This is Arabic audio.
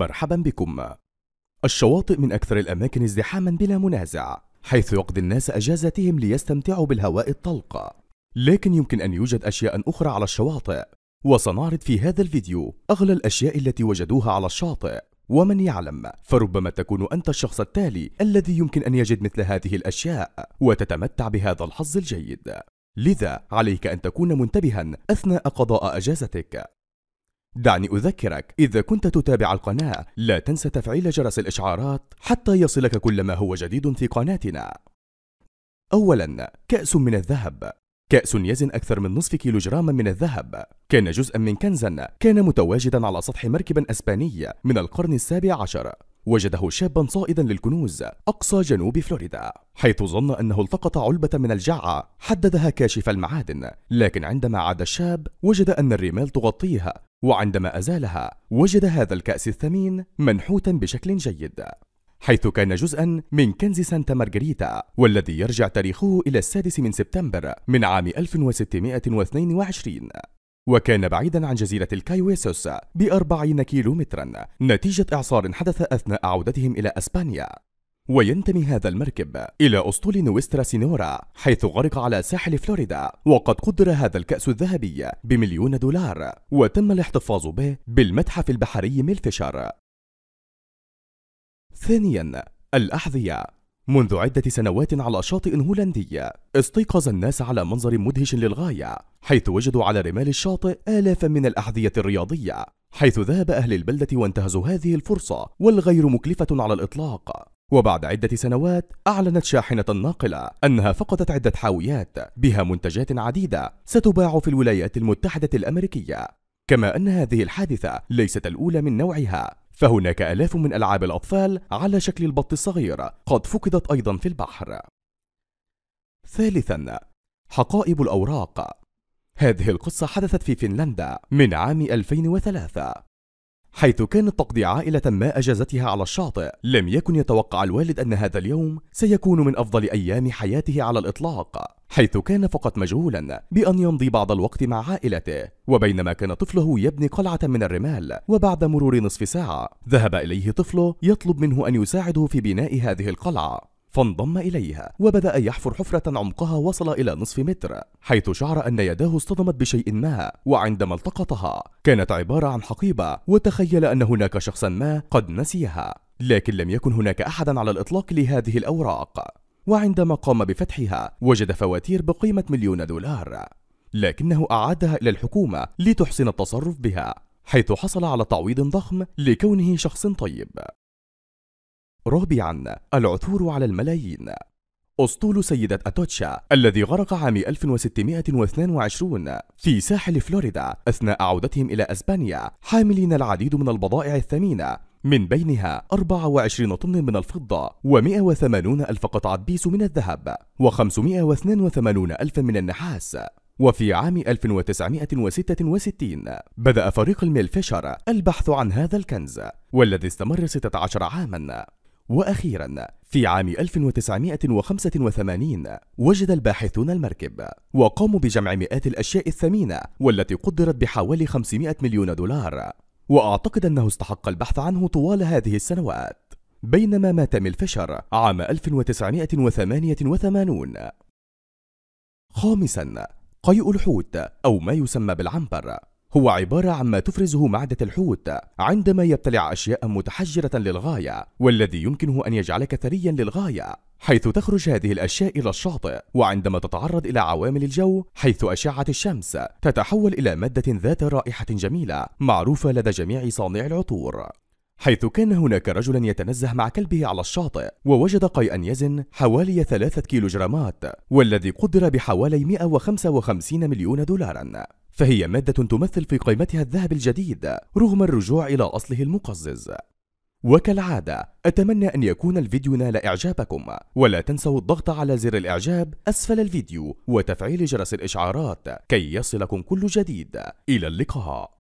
مرحبا بكم الشواطئ من أكثر الأماكن ازدحاما بلا منازع حيث يقضي الناس أجازتهم ليستمتعوا بالهواء الطلق لكن يمكن أن يوجد أشياء أخرى على الشواطئ وسنعرض في هذا الفيديو أغلى الأشياء التي وجدوها على الشاطئ ومن يعلم فربما تكون أنت الشخص التالي الذي يمكن أن يجد مثل هذه الأشياء وتتمتع بهذا الحظ الجيد لذا عليك أن تكون منتبها أثناء قضاء أجازتك دعني أذكرك إذا كنت تتابع القناة لا تنسى تفعيل جرس الإشعارات حتى يصلك كل ما هو جديد في قناتنا أولا كأس من الذهب كأس يزن أكثر من نصف كيلو جرام من الذهب كان جزءا من كنز كان متواجدا على سطح مركب أسباني من القرن السابع عشر وجده شابا صائدا للكنوز أقصى جنوب فلوريدا حيث ظن أنه التقط علبة من الجعة حددها كاشف المعادن لكن عندما عاد الشاب وجد أن الرمال تغطيها وعندما أزالها وجد هذا الكأس الثمين منحوتا بشكل جيد حيث كان جزءا من كنز سانتا مارغريتا والذي يرجع تاريخه إلى السادس من سبتمبر من عام 1622 وكان بعيدا عن جزيرة الكايويسوس بأربعين مترا نتيجة إعصار حدث أثناء عودتهم إلى أسبانيا وينتمي هذا المركب إلى أسطول نويسترا سينورا حيث غرق على ساحل فلوريدا وقد قدر هذا الكأس الذهبي بمليون دولار وتم الاحتفاظ به بالمتحف البحري ميلفيشر ثانيا الأحذية منذ عدة سنوات على شاطئ هولندي استيقظ الناس على منظر مدهش للغاية حيث وجدوا على رمال الشاطئ آلاف من الأحذية الرياضية حيث ذهب أهل البلدة وانتهزوا هذه الفرصة والغير مكلفة على الإطلاق وبعد عدة سنوات أعلنت شاحنة ناقلة أنها فقدت عدة حاويات بها منتجات عديدة ستباع في الولايات المتحدة الأمريكية كما أن هذه الحادثة ليست الأولى من نوعها فهناك آلاف من ألعاب الأطفال على شكل البط الصغير قد فقدت أيضا في البحر. ثالثا حقائب الأوراق هذه القصة حدثت في فنلندا من عام 2003 حيث كانت تقضي عائلة ما أجازتها على الشاطئ لم يكن يتوقع الوالد أن هذا اليوم سيكون من أفضل أيام حياته على الإطلاق حيث كان فقط مجهولا بأن يمضي بعض الوقت مع عائلته وبينما كان طفله يبني قلعة من الرمال وبعد مرور نصف ساعة ذهب إليه طفله يطلب منه أن يساعده في بناء هذه القلعة فانضم إليها وبدأ يحفر حفرة عمقها وصل إلى نصف متر حيث شعر أن يداه اصطدمت بشيء ما وعندما التقطها كانت عبارة عن حقيبة وتخيل أن هناك شخصا ما قد نسيها لكن لم يكن هناك أحدا على الإطلاق لهذه الأوراق وعندما قام بفتحها وجد فواتير بقيمة مليون دولار لكنه أعادها إلى الحكومة لتحسن التصرف بها حيث حصل على تعويض ضخم لكونه شخص طيب رابعا العثور على الملايين أسطول سيدة أتوتشا الذي غرق عام 1622 في ساحل فلوريدا أثناء عودتهم إلى أسبانيا حاملين العديد من البضائع الثمينة من بينها 24 طن من الفضة و180 ألف قطعة بيس من الذهب و582 ألف من النحاس وفي عام 1966 بدأ فريق الميلفيشر البحث عن هذا الكنز والذي استمر 16 عاما وأخيرا في عام 1985 وجد الباحثون المركب وقاموا بجمع مئات الأشياء الثمينة والتي قدرت بحوالي 500 مليون دولار وأعتقد أنه استحق البحث عنه طوال هذه السنوات بينما مات ملفشر عام 1988 خامسا قيء الحوت أو ما يسمى بالعنبر هو عبارة عن ما تفرزه معدة الحوت عندما يبتلع أشياء متحجرة للغاية والذي يمكنه أن يجعلك ثريا للغاية حيث تخرج هذه الأشياء إلى الشاطئ وعندما تتعرض إلى عوامل الجو حيث أشعة الشمس تتحول إلى مادة ذات رائحة جميلة معروفة لدى جميع صانعي العطور حيث كان هناك رجلا يتنزه مع كلبه على الشاطئ ووجد قيئا يزن حوالي ثلاثة كيلوجرامات والذي قدر بحوالي 155 مليون دولارا فهي مادة تمثل في قيمتها الذهب الجديد رغم الرجوع إلى أصله المقزز وكالعادة أتمنى أن يكون الفيديو نال إعجابكم ولا تنسوا الضغط على زر الإعجاب أسفل الفيديو وتفعيل جرس الإشعارات كي يصلكم كل جديد إلى اللقاء